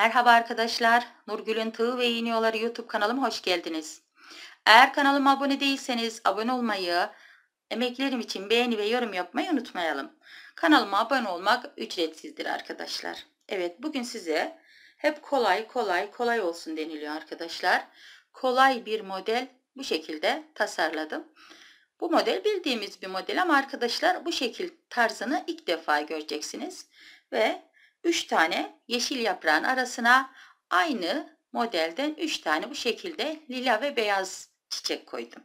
Merhaba arkadaşlar, Nurgül'ün Tığı ve İğniyorları YouTube kanalıma hoş geldiniz. Eğer kanalıma abone değilseniz abone olmayı, emeklerim için beğeni ve yorum yapmayı unutmayalım. Kanalıma abone olmak ücretsizdir arkadaşlar. Evet bugün size hep kolay kolay kolay olsun deniliyor arkadaşlar. Kolay bir model bu şekilde tasarladım. Bu model bildiğimiz bir model ama arkadaşlar bu şekil tarzını ilk defa göreceksiniz. Ve 3 tane yeşil yaprağın arasına aynı modelden 3 tane bu şekilde lila ve beyaz çiçek koydum.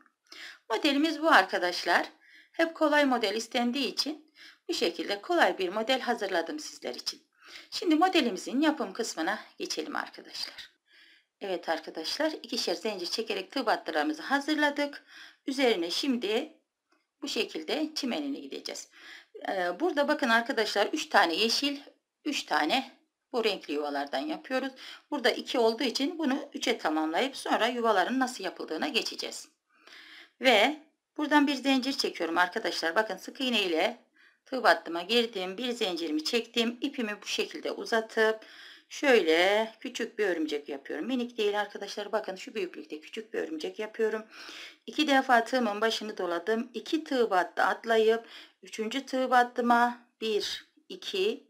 Modelimiz bu arkadaşlar. Hep kolay model istendiği için bu şekilde kolay bir model hazırladım sizler için. Şimdi modelimizin yapım kısmına geçelim arkadaşlar. Evet arkadaşlar ikişer zincir çekerek tığ battılarımızı hazırladık. Üzerine şimdi bu şekilde çimenini gideceğiz. Ee, burada bakın arkadaşlar 3 tane yeşil 3 tane bu renkli yuvalardan yapıyoruz. Burada 2 olduğu için bunu 3'e tamamlayıp sonra yuvaların nasıl yapıldığına geçeceğiz. Ve buradan bir zincir çekiyorum arkadaşlar. Bakın sık iğne ile tığ battıma girdim. Bir zincirimi çektim. ipimi bu şekilde uzatıp şöyle küçük bir örümcek yapıyorum. Minik değil arkadaşlar. Bakın şu büyüklükte küçük bir örümcek yapıyorum. İki defa tığımın başını doladım. İki tığ battı atlayıp üçüncü tığ battıma bir, iki,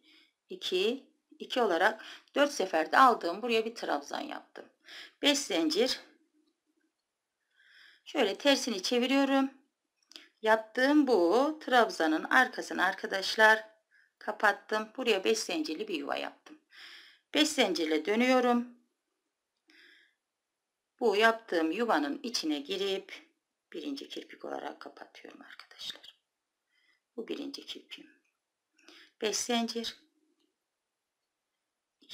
2, 2 olarak 4 seferde aldığım buraya bir trabzan yaptım. 5 zincir. Şöyle tersini çeviriyorum. Yaptığım bu trabzanın arkasını arkadaşlar kapattım. Buraya 5 zincirli bir yuva yaptım. 5 zincirle dönüyorum. Bu yaptığım yuvanın içine girip birinci kirpik olarak kapatıyorum arkadaşlar. Bu birinci kirpiğim. 5 zincir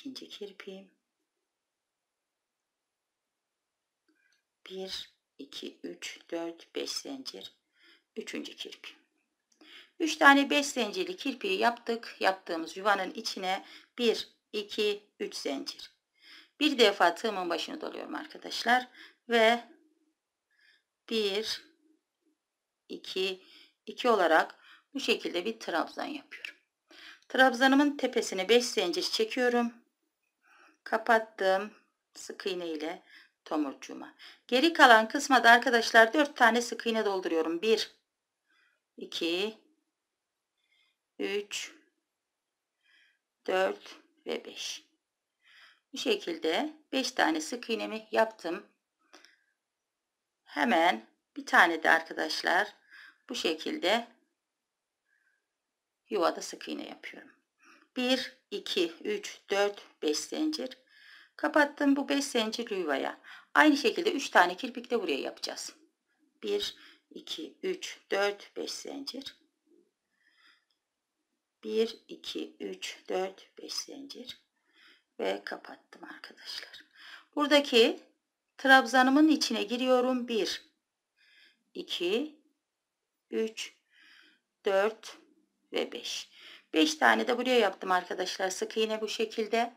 ikinci kirpiğim 1 2 3 4 5 zincir üçüncü kirpiğim 3 tane 5 zincirli kirpiği yaptık yaptığımız yuvanın içine 1 2 3 zincir bir defa tığımın başını doluyorum arkadaşlar ve 1 2 2 olarak bu şekilde bir trabzan yapıyorum trabzanımın tepesine 5 zincir çekiyorum kapattım sık iğne ile tomurcuğuma. Geri kalan kısma da arkadaşlar 4 tane sık iğne dolduruyorum. 1 2 3 4 ve 5. Bu şekilde 5 tane sık iğnemi yaptım. Hemen bir tane de arkadaşlar bu şekilde yuvada sık iğne yapıyorum. 1, 2, 3, 4, 5 zincir. Kapattım bu 5 zincir yuvaya. Aynı şekilde 3 tane kirpik de buraya yapacağız. 1, 2, 3, 4, 5 zincir. 1, 2, 3, 4, 5 zincir. Ve kapattım arkadaşlar. Buradaki trabzanımın içine giriyorum. 1, 2, 3, 4 ve 5. 5 tane de buraya yaptım arkadaşlar. Sık iğne bu şekilde.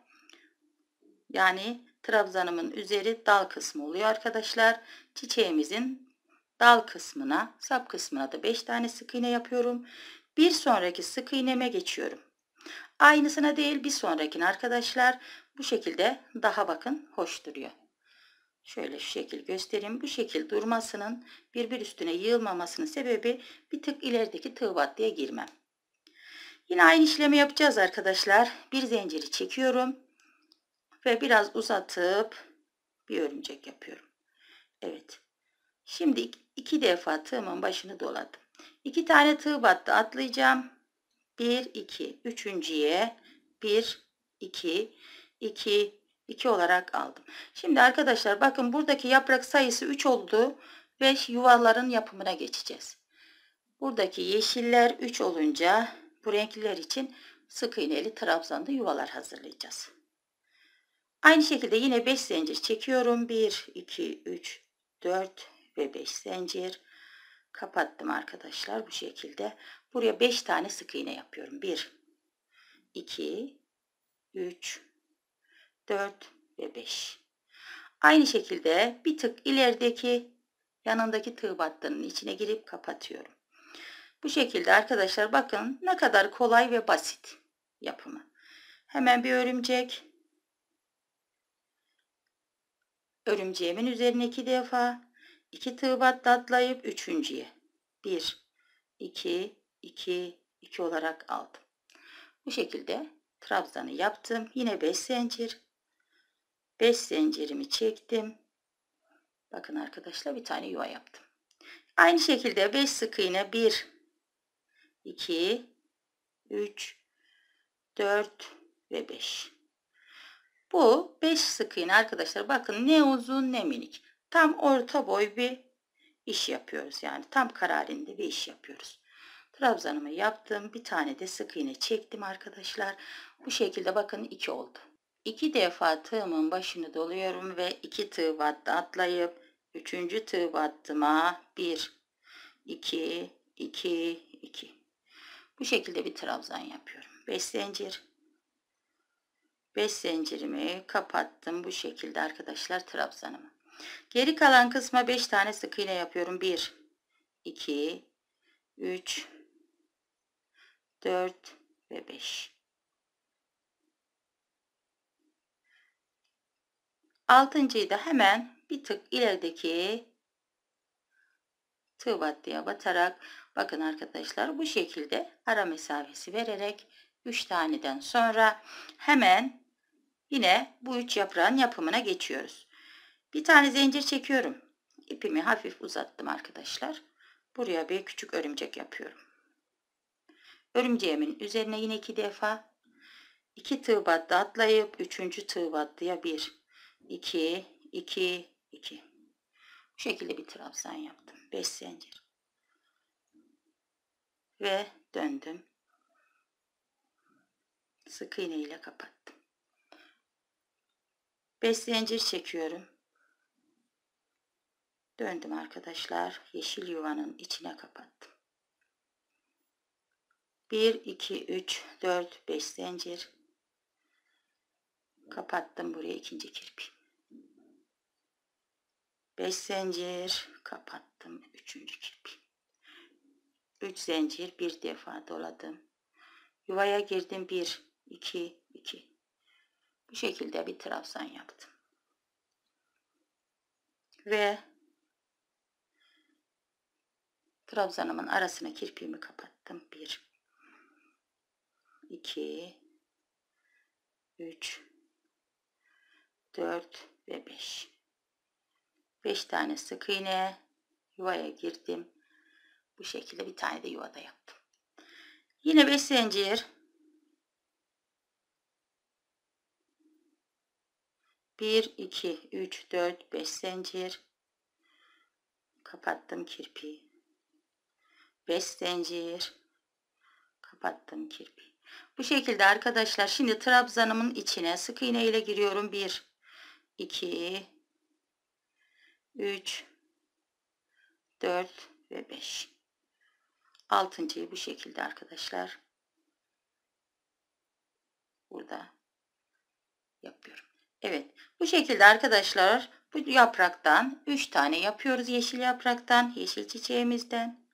Yani trabzanımın üzeri dal kısmı oluyor arkadaşlar. Çiçeğimizin dal kısmına, sap kısmına da 5 tane sık iğne yapıyorum. Bir sonraki sık iğneme geçiyorum. Aynısına değil bir sonrakine arkadaşlar. Bu şekilde daha bakın hoş duruyor. Şöyle şu şekil göstereyim. Bu şekil durmasının birbir üstüne yığılmamasının sebebi bir tık ilerideki tığ battıya girmem. Yine aynı işlemi yapacağız arkadaşlar. Bir zinciri çekiyorum. Ve biraz uzatıp bir örümcek yapıyorum. Evet. Şimdi iki defa tığımın başını doladım. İki tane tığ battı atlayacağım. Bir, iki, Üçüncüye bir, iki, iki, iki olarak aldım. Şimdi arkadaşlar bakın buradaki yaprak sayısı üç oldu ve yuvaların yapımına geçeceğiz. Buradaki yeşiller 3 olunca bu renkliler için sık iğneli trabzanlı yuvalar hazırlayacağız. Aynı şekilde yine 5 zincir çekiyorum. 1, 2, 3, 4 ve 5 zincir. Kapattım arkadaşlar bu şekilde. Buraya 5 tane sık iğne yapıyorum. 1, 2, 3, 4 ve 5. Aynı şekilde bir tık ilerideki yanındaki tığ battının içine girip kapatıyorum. Bu şekilde arkadaşlar bakın ne kadar kolay ve basit yapımı. Hemen bir örümcek. Örümceğimin üzerine iki defa iki tığ batlatlayıp üçüncüye. Bir, iki, iki, iki olarak aldım. Bu şekilde trabzanı yaptım. Yine beş zincir. beş zincirimi çektim. Bakın arkadaşlar bir tane yuva yaptım. Aynı şekilde 5 sık iğne 1 2, 3, 4 ve 5. Bu 5 sık iğne arkadaşlar. Bakın ne uzun ne minik. Tam orta boy bir iş yapıyoruz. Yani tam kararinde bir iş yapıyoruz. Trabzanımı yaptım. Bir tane de sık iğne çektim arkadaşlar. Bu şekilde bakın 2 oldu. 2 defa tığımın başını doluyorum ve 2 tığ battı atlayıp 3. tığ battıma 1 2 2 2 bu şekilde bir trabzan yapıyorum. 5 zincir. 5 zincirimi kapattım bu şekilde arkadaşlar trabzanımı. Geri kalan kısma 5 tane sık iğne yapıyorum. 1 2 3 4 ve 5. Altıncıyı da hemen bir tık ilerideki tığ battıya batarak Bakın arkadaşlar bu şekilde ara mesafesi vererek 3 taneden sonra hemen yine bu 3 yaprağın yapımına geçiyoruz. Bir tane zincir çekiyorum. İpimi hafif uzattım arkadaşlar. Buraya bir küçük örümcek yapıyorum. Örümceğimin üzerine yine iki defa 2 tığ battı atlayıp 3. tığ battıya 1 2 2 2 bu şekilde bir trabzan yaptım. 5 zincir ve döndüm. Sık iğne ile kapattım. Beş zincir çekiyorum. Döndüm arkadaşlar. Yeşil yuvanın içine kapattım. 1, 2, 3, 4, 5 zincir. Kapattım buraya ikinci kirpi. 5 zincir. Kapattım üçüncü kirpi. 3 zincir bir defa doladım. Yuvaya girdim 1, 2, 2. Bu şekilde bir trabzan yaptım. Ve trabzanımın arasına kirpiğimi kapattım. 1, 2, 3, 4 ve 5. 5 tane sık iğne yuvaya girdim. Bu şekilde bir tane de yuvada yaptım. Yine 5 zincir. 1, 2, 3, 4, 5 zincir. Kapattım kirpiği. 5 zincir. Kapattım kirpiği. Bu şekilde arkadaşlar şimdi trabzanımın içine sık iğne ile giriyorum. 1, 2, 3, 4 ve 5 altıncıyı bu şekilde arkadaşlar burada yapıyorum. Evet bu şekilde arkadaşlar bu yapraktan 3 tane yapıyoruz yeşil yapraktan yeşil çiçeğimizden.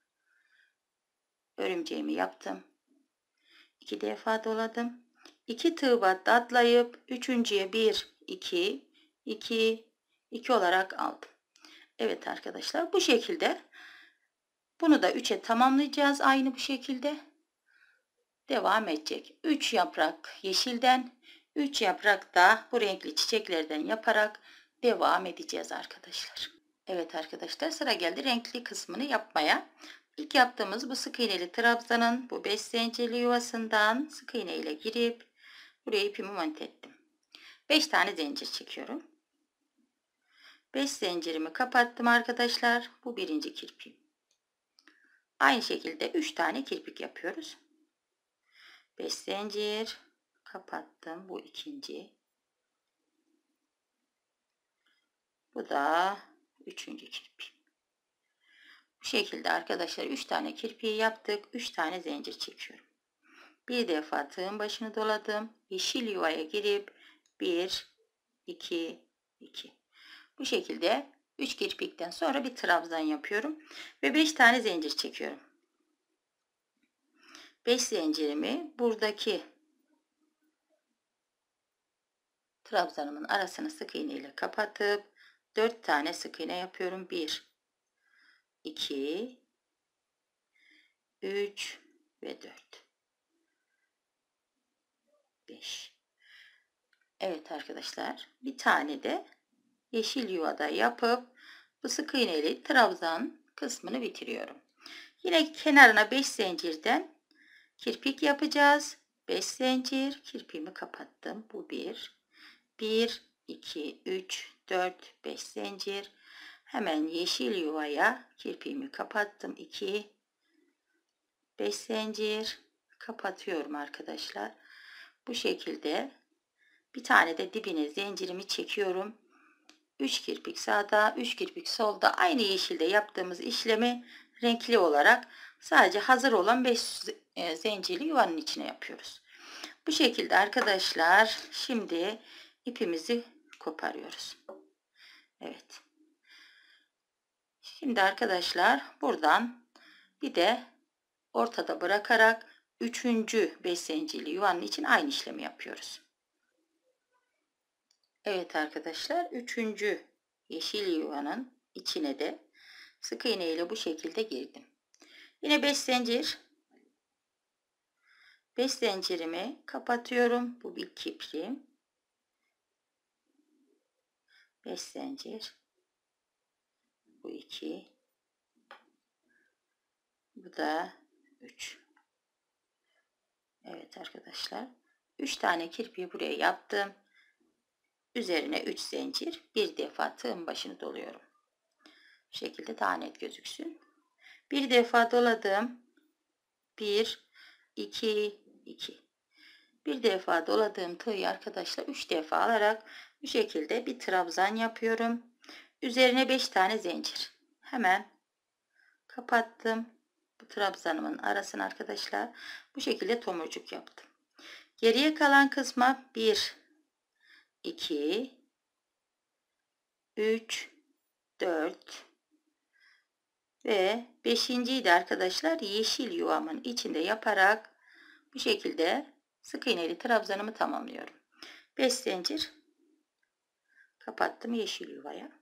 Örümceğimi yaptım. 2 defa doladım. 2 tığ battı atlayıp 3.ye 1 2 2 2 olarak aldım. Evet arkadaşlar bu şekilde bunu da 3'e tamamlayacağız aynı bu şekilde. Devam edecek. 3 yaprak yeşilden 3 yaprak da bu renkli çiçeklerden yaparak devam edeceğiz arkadaşlar. Evet arkadaşlar sıra geldi renkli kısmını yapmaya. İlk yaptığımız bu sık iğneli trabzanın bu 5 zincirli yuvasından sık iğne ile girip buraya ipimi monte ettim. 5 tane zincir çekiyorum. 5 zincirimi kapattım arkadaşlar. Bu birinci kirpiğim. Aynı şekilde 3 tane kirpik yapıyoruz. 5 zincir kapattım. Bu ikinci. Bu da üçüncü kirpik. Bu şekilde arkadaşlar 3 tane kirpiği yaptık. 3 tane zincir çekiyorum. Bir defa tığın başını doladım. Yeşil yuvaya girip 1 2 2. Bu şekilde 3 kirpikten sonra bir trabzan yapıyorum ve 5 tane zincir çekiyorum 5 zincirimi buradaki trabzanımın arasını sık iğne ile kapatıp 4 tane sık iğne yapıyorum 1 2 3 ve 4 5 Evet arkadaşlar bir tane de yeşil yuvada yapıp bu sık iğneli trabzan kısmını bitiriyorum. Yine kenarına 5 zincirden kirpik yapacağız. 5 zincir kirpiğimi kapattım. Bu bir. 1 2 3 4 5 zincir. Hemen yeşil yuvaya kirpiğimi kapattım. 2 5 zincir kapatıyorum arkadaşlar. Bu şekilde bir tane de dibine zincirimi çekiyorum. 3 kirpik sağda, 3 kirpik solda aynı yeşilde yaptığımız işlemi renkli olarak sadece hazır olan 5 zincirli e, yuvanın içine yapıyoruz. Bu şekilde arkadaşlar şimdi ipimizi koparıyoruz. Evet. Şimdi arkadaşlar buradan bir de ortada bırakarak 3. 5 zincirli yuvanın için aynı işlemi yapıyoruz. Evet arkadaşlar üçüncü yeşil yuvanın içine de sık iğne ile bu şekilde girdim. Yine 5 zincir 5 zincirimi kapatıyorum. Bu bir kipriğim. 5 zincir bu 2 bu da 3 Evet arkadaşlar 3 tane kirpiği buraya yaptım. Üzerine 3 zincir bir defa tığın başını doluyorum. Bu şekilde daha net gözüksün. Bir defa doladım. 1, 2, 2. Bir defa doladığım tığı arkadaşlar 3 defa alarak bu şekilde bir trabzan yapıyorum. Üzerine 5 tane zincir. Hemen kapattım. Bu trabzanımın arasını arkadaşlar bu şekilde tomurcuk yaptım. Geriye kalan kısma 1, 2 3 4 ve beşinciyi de arkadaşlar yeşil yuvamın içinde yaparak bu şekilde sık iğneli trabzanımı tamamlıyorum. 5 zincir kapattım yeşil yuvaya.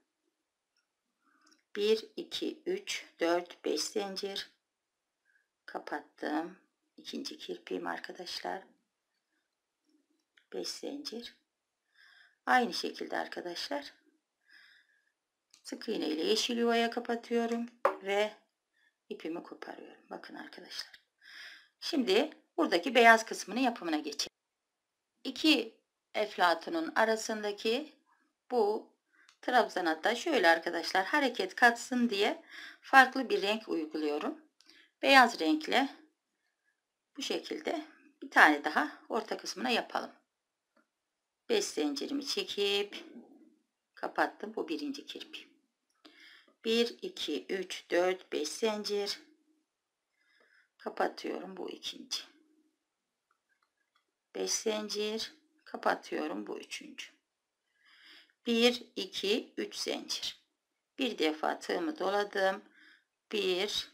1 2 3 4 5 zincir kapattım. ikinci kirpiğim arkadaşlar. 5 zincir Aynı şekilde arkadaşlar sık iğne ile yeşil yuvaya kapatıyorum ve ipimi koparıyorum. Bakın arkadaşlar. Şimdi buradaki beyaz kısmının yapımına geçelim. İki eflatunun arasındaki bu trabzan hatta şöyle arkadaşlar hareket katsın diye farklı bir renk uyguluyorum. Beyaz renkle bu şekilde bir tane daha orta kısmına yapalım. 5 zincirimi çekip kapattım bu birinci kirpi 1 2 3 4 5 zincir kapatıyorum bu ikinci 5 zincir kapatıyorum bu üçüncü 1 2 3 zincir bir defa tığımı doladım 1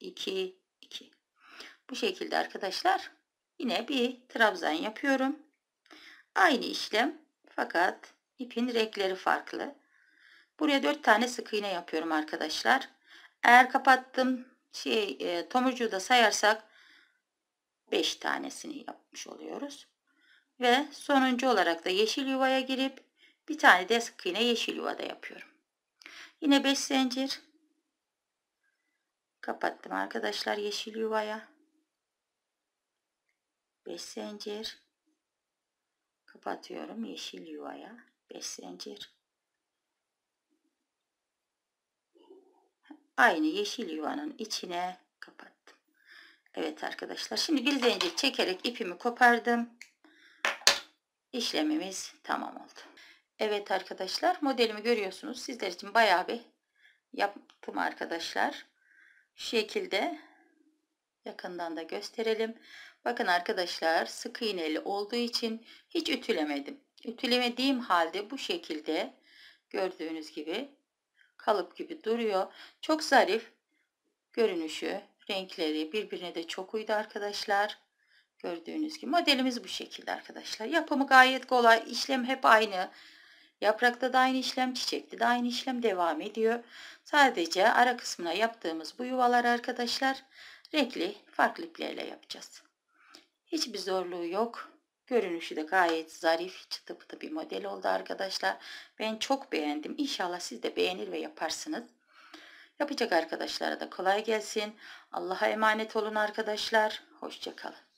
2 2 bu şekilde arkadaşlar yine bir trabzan yapıyorum Aynı işlem fakat ipin renkleri farklı. Buraya 4 tane sık iğne yapıyorum arkadaşlar. Eğer kapattım şey e, tomurcuğu da sayarsak 5 tanesini yapmış oluyoruz. Ve sonuncu olarak da yeşil yuvaya girip bir tane de sık iğne yeşil yuvada yapıyorum. Yine 5 zincir kapattım arkadaşlar yeşil yuvaya. 5 zincir kapatıyorum yeşil yuvaya beş zincir aynı yeşil yuvanın içine kapattım Evet arkadaşlar şimdi bir zincir çekerek ipimi kopardım İşlemimiz tamam oldu Evet arkadaşlar modelimi görüyorsunuz sizler için bayağı bir yaptım arkadaşlar şu şekilde yakından da gösterelim Bakın arkadaşlar sık iğneli olduğu için hiç ütülemedim. Ütülemediğim halde bu şekilde gördüğünüz gibi kalıp gibi duruyor. Çok zarif görünüşü, renkleri birbirine de çok uydu arkadaşlar. Gördüğünüz gibi modelimiz bu şekilde arkadaşlar. Yapımı gayet kolay. İşlem hep aynı. Yaprakta da aynı işlem, çiçekte de aynı işlem devam ediyor. Sadece ara kısmına yaptığımız bu yuvalar arkadaşlar renkli farklı iplerle yapacağız. Hiçbir zorluğu yok. Görünüşü de gayet zarif, çıtı pıtı bir model oldu arkadaşlar. Ben çok beğendim. İnşallah siz de beğenir ve yaparsınız. Yapacak arkadaşlara da kolay gelsin. Allah'a emanet olun arkadaşlar. Hoşçakalın.